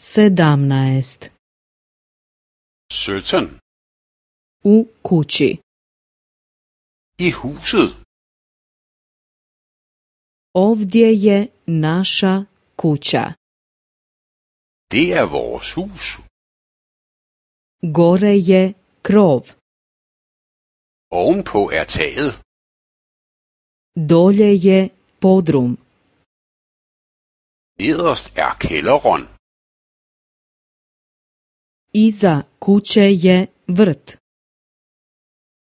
sedamnaest. Sytten. U kući. I huset. Ovdje je naša kuća. Det er vores hus. Gore je krov. po er taget. Dolje je podrum. Nederst er kelleron. Iza kuće je vrt.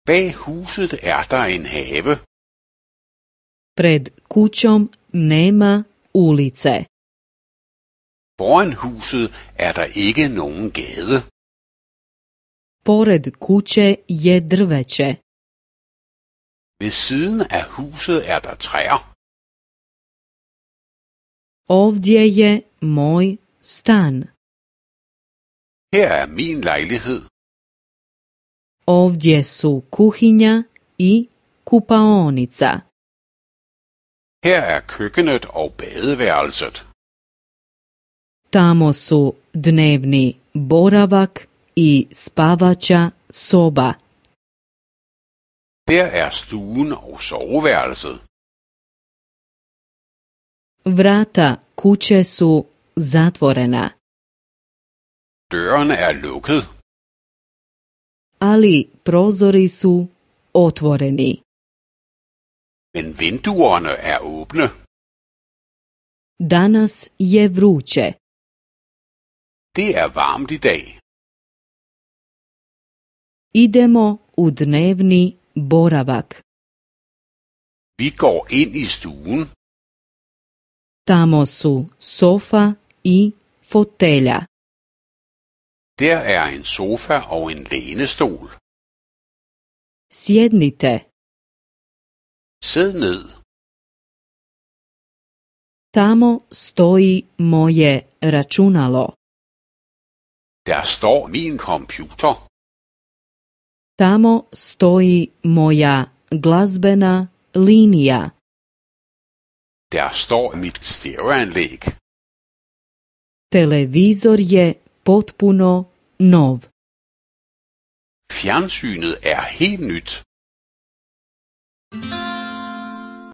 Bag huset er der en have. Pred kućom nema ulice. Foran huset er der ikke nogen gade. Pored kuće je drveće. Ved siden af huset er der træer. Ovdje je moj stan. Her er min lejlighed. Ovdje su kuhinja i kupaonica. Her er køkkenet og badeværelset. Tamo su dnevni boravak i spavača soba. Der er stuen og soveværelset. Vrata kuće su zatvorena. Døren er lukket. Ali prozori su otvoreni. Men vinduerne er åbne. Danas je vruće. Det er varmt i dag. Idemo u dnevni boravak. Vi går ind i stuen. Tamo su sofa i fotelja. Der er en sofa og en lænestol. Sjednite. Sid ned. Tamo stoji moje računalo. Der står min computer. Tamo stoji moja glazbena linija. Der står mit stereoanlæg. Televizor je potpuno nov. Fjernsynet er helt nyt.